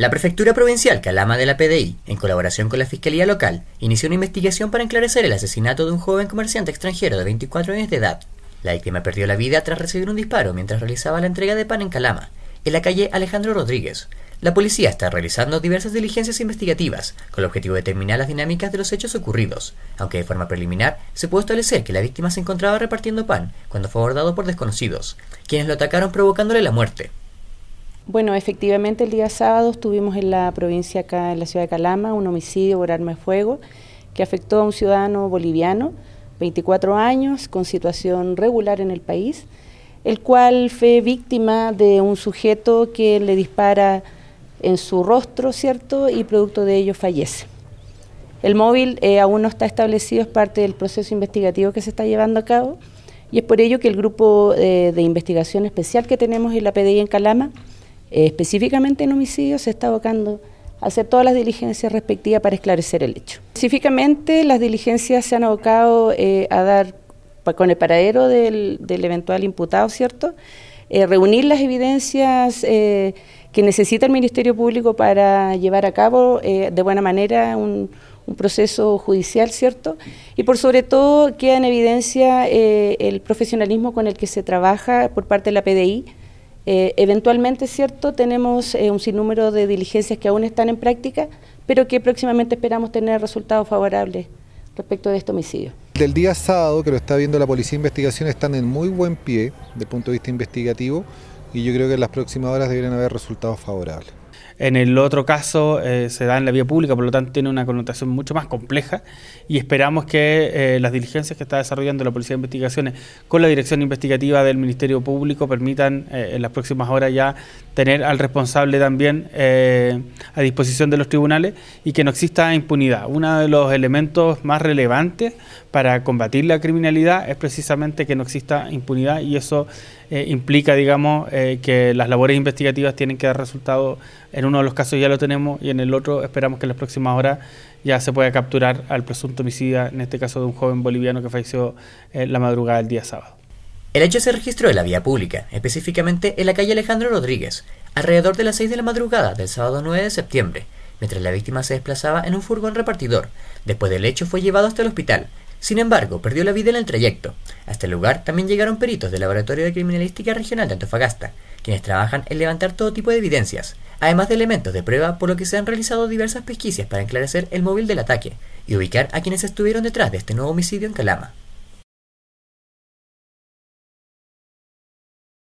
La Prefectura Provincial Calama de la PDI, en colaboración con la Fiscalía Local, inició una investigación para enclarecer el asesinato de un joven comerciante extranjero de 24 años de edad. La víctima perdió la vida tras recibir un disparo mientras realizaba la entrega de pan en Calama, en la calle Alejandro Rodríguez. La policía está realizando diversas diligencias investigativas con el objetivo de determinar las dinámicas de los hechos ocurridos, aunque de forma preliminar se puede establecer que la víctima se encontraba repartiendo pan cuando fue abordado por desconocidos, quienes lo atacaron provocándole la muerte. Bueno, efectivamente el día sábado tuvimos en la provincia acá, en la ciudad de Calama, un homicidio por arma de fuego que afectó a un ciudadano boliviano, 24 años, con situación regular en el país, el cual fue víctima de un sujeto que le dispara en su rostro, ¿cierto? Y producto de ello fallece. El móvil eh, aún no está establecido, es parte del proceso investigativo que se está llevando a cabo y es por ello que el grupo eh, de investigación especial que tenemos en la PDI en Calama eh, específicamente en homicidios se está abocando a hacer todas las diligencias respectivas para esclarecer el hecho. Específicamente las diligencias se han abocado eh, a dar con el paradero del, eventual imputado, ¿cierto? Eh, reunir las evidencias que necesita el Ministerio Público para llevar a cabo de buena manera un, un, proceso judicial, ¿cierto? Y por sobre todo queda en evidencia el profesionalismo con el que se trabaja por parte de la PDI eh, eventualmente, cierto, tenemos eh, un sinnúmero de diligencias que aún están en práctica, pero que próximamente esperamos tener resultados favorables respecto de este homicidio. Del día sábado, que lo está viendo la Policía de Investigación, están en muy buen pie desde el punto de vista investigativo y yo creo que en las próximas horas deberían haber resultados favorables. En el otro caso eh, se da en la vía pública, por lo tanto tiene una connotación mucho más compleja y esperamos que eh, las diligencias que está desarrollando la Policía de Investigaciones con la Dirección Investigativa del Ministerio Público permitan eh, en las próximas horas ya tener al responsable también eh, a disposición de los tribunales y que no exista impunidad. Uno de los elementos más relevantes para combatir la criminalidad es precisamente que no exista impunidad y eso eh, implica, digamos, eh, que las labores investigativas tienen que dar resultado. En uno de los casos ya lo tenemos y en el otro esperamos que en las próximas horas ya se pueda capturar al presunto homicida, en este caso de un joven boliviano que falleció la madrugada del día sábado. El hecho se registró en la vía pública, específicamente en la calle Alejandro Rodríguez, alrededor de las 6 de la madrugada del sábado 9 de septiembre, mientras la víctima se desplazaba en un furgón repartidor. Después del hecho fue llevado hasta el hospital. Sin embargo, perdió la vida en el trayecto. Hasta el este lugar también llegaron peritos del Laboratorio de Criminalística Regional de Antofagasta, quienes trabajan en levantar todo tipo de evidencias, además de elementos de prueba por lo que se han realizado diversas pesquisas para enclarecer el móvil del ataque y ubicar a quienes estuvieron detrás de este nuevo homicidio en Calama.